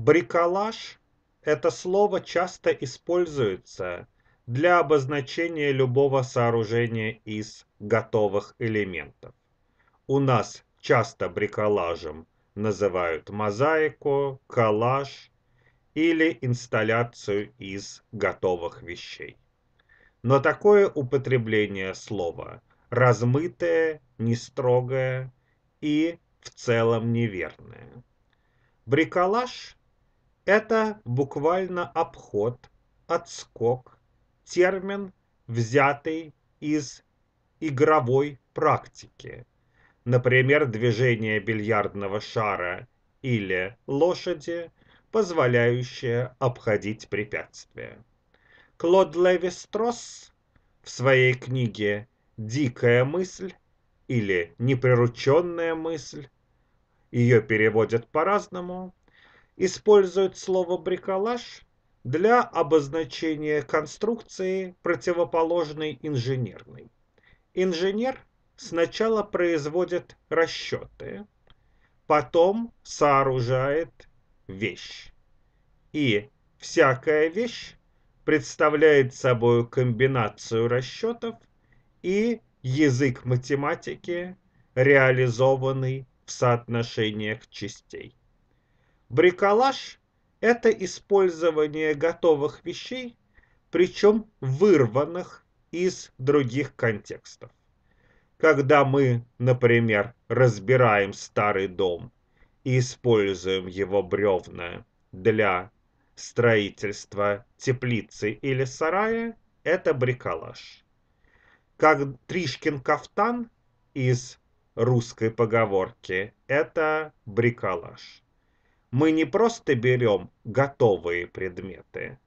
Бриколаж – это слово часто используется для обозначения любого сооружения из готовых элементов. У нас часто бриколажем называют мозаику, коллаж или инсталляцию из готовых вещей. Но такое употребление слова размытое, нестрогое и в целом неверное. Бриколаж это буквально обход, отскок, термин, взятый из игровой практики. Например, движение бильярдного шара или лошади, позволяющее обходить препятствия. Клод Леви-Стросс в своей книге «Дикая мысль» или «Неприрученная мысль» ее переводят по-разному, используют слово «бриколаж» для обозначения конструкции, противоположной инженерной. Инженер сначала производит расчеты, потом сооружает вещь. И всякая вещь представляет собой комбинацию расчетов и язык математики, реализованный в соотношениях частей. Бриколаж – это использование готовых вещей, причем вырванных из других контекстов. Когда мы, например, разбираем старый дом и используем его бревна для строительства теплицы или сарая, это бриколаж. Как Тришкин кафтан из русской поговорки – это бриколаж мы не просто берем готовые предметы,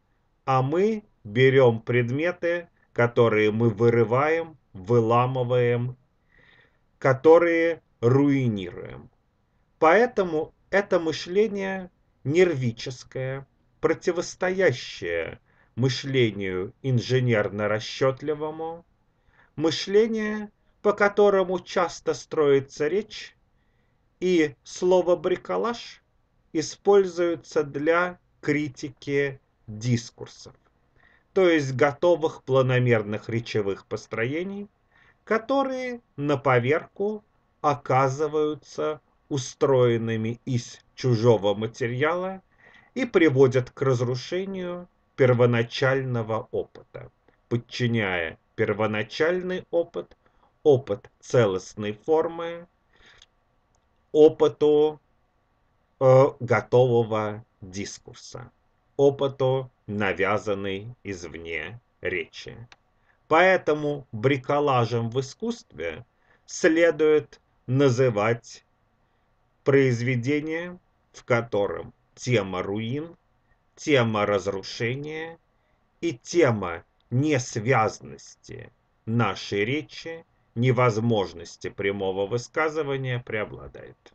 а мы берем предметы, которые мы вырываем, выламываем, которые руинируем. Поэтому это мышление нервическое, противостоящее мышлению инженерно-расчетливому, мышление, по которому часто строится речь, и слово «бриколаж» используются для критики дискурсов, то есть готовых планомерных речевых построений, которые на поверку оказываются устроенными из чужого материала и приводят к разрушению первоначального опыта, подчиняя первоначальный опыт, опыт целостной формы, опыту Э, готового дискурса, опыту, навязанной извне речи. Поэтому бриколажем в искусстве следует называть произведение, в котором тема руин, тема разрушения и тема несвязности нашей речи, невозможности прямого высказывания преобладает.